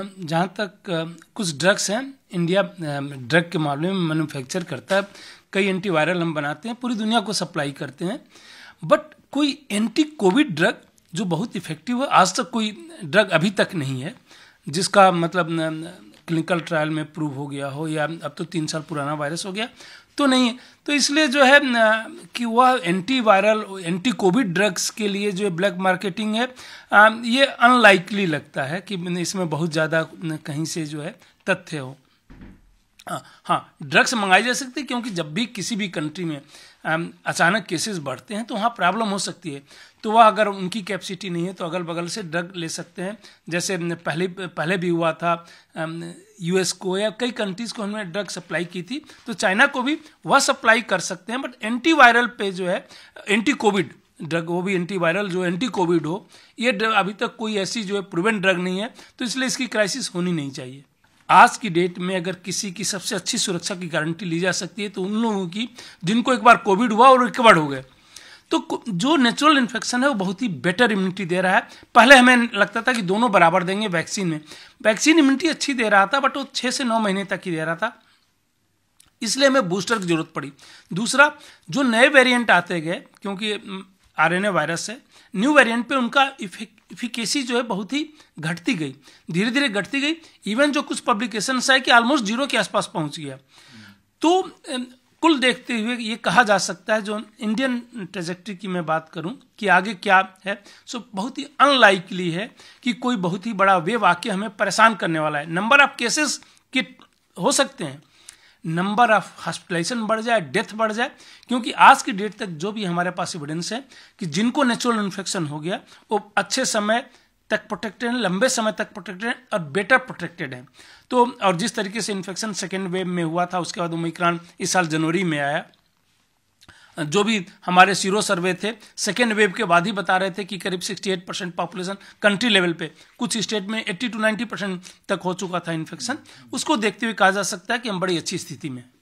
जहाँ तक कुछ ड्रग्स हैं इंडिया ड्रग के मामले में मैन्युफैक्चर करता है कई एंटीवायरल हम बनाते हैं पूरी दुनिया को सप्लाई करते हैं बट कोई एंटी कोविड ड्रग जो बहुत इफेक्टिव है आज तक कोई ड्रग अभी तक नहीं है जिसका मतलब क्लिनिकल ट्रायल में प्रूव हो गया हो या अब तो तीन साल पुराना वायरस हो गया तो नहीं तो इसलिए जो है कि वह anti viral anti covid drugs के लिए जो ब्लैक मार्केटिंग है ये अनलाइकली लगता है कि इसमें बहुत ज़्यादा कहीं से जो है तथ्य हो हाँ ड्रग्स हाँ, मंगाई जा सकती है क्योंकि जब भी किसी भी कंट्री में अचानक केसेस बढ़ते हैं तो वहाँ प्रॉब्लम हो सकती है तो वह अगर उनकी कैपेसिटी नहीं है तो अगल बगल से ड्रग ले सकते हैं जैसे पहले पहले भी हुआ था यूएस को या कई कंट्रीज़ को हमने ड्रग सप्लाई की थी तो चाइना को भी वह सप्लाई कर सकते हैं बट एंटीवायरल पे जो है एंटी कोविड ड्रग वो भी एंटीवायरल जो एंटी कोविड हो ये अभी तक कोई ऐसी जो है प्रिवेंट ड्रग नहीं है तो इसलिए इसकी क्राइसिस होनी नहीं चाहिए आज की डेट में अगर किसी की सबसे अच्छी सुरक्षा की गारंटी ली जा सकती है तो उन लोगों की जिनको एक बार कोविड हुआ और रिकवर्ड हो गए तो जो नेचुरल इन्फेक्शन है वो बहुत ही बेटर इम्यूनिटी दे रहा है पहले हमें लगता था कि दोनों बराबर देंगे वैक्सीन में वैक्सीन इम्यूनिटी अच्छी दे रहा था बट वो छः से नौ महीने तक ही दे रहा था इसलिए हमें बूस्टर की जरूरत पड़ी दूसरा जो नए वेरिएंट आते गए क्योंकि आरएनए वायरस है न्यू वेरिएंट पे उनका इफिकेसी जो है बहुत ही घटती गई धीरे धीरे घटती गई इवन जो कुछ पब्लिकेशन है कि ऑलमोस्ट जीरो के आसपास पहुंच गया तो कुल देखते हुए ये कहा जा सकता है जो इंडियन ट्रेजेक्ट्री की मैं बात करूं कि आगे क्या है सो बहुत ही अनलाइकली है कि कोई बहुत ही बड़ा वेव आके हमें परेशान करने वाला है नंबर ऑफ केसेस कि हो सकते हैं नंबर ऑफ हॉस्पिटलाइजेशन बढ़ जाए डेथ बढ़ जाए क्योंकि आज की डेट तक जो भी हमारे पास एविडेंस है कि जिनको नेचुरल इन्फेक्शन हो गया वो अच्छे समय तक प्रोटेक्टेड है लंबे समय तक प्रोटेक्टेड है और बेटर प्रोटेक्टेड है तो और जिस तरीके से इन्फेक्शन सेकेंड वेव में हुआ था उसके बाद ओमिक्रॉन इस साल जनवरी में आया जो भी हमारे सीरो सर्वे थे सेकेंड वेव के बाद ही बता रहे थे कि करीब 68 परसेंट पॉपुलेशन कंट्री लेवल पे कुछ स्टेट में 80 टू 90 परसेंट तक हो चुका था इन्फेक्शन उसको देखते हुए कहा जा सकता है कि हम बड़ी अच्छी स्थिति में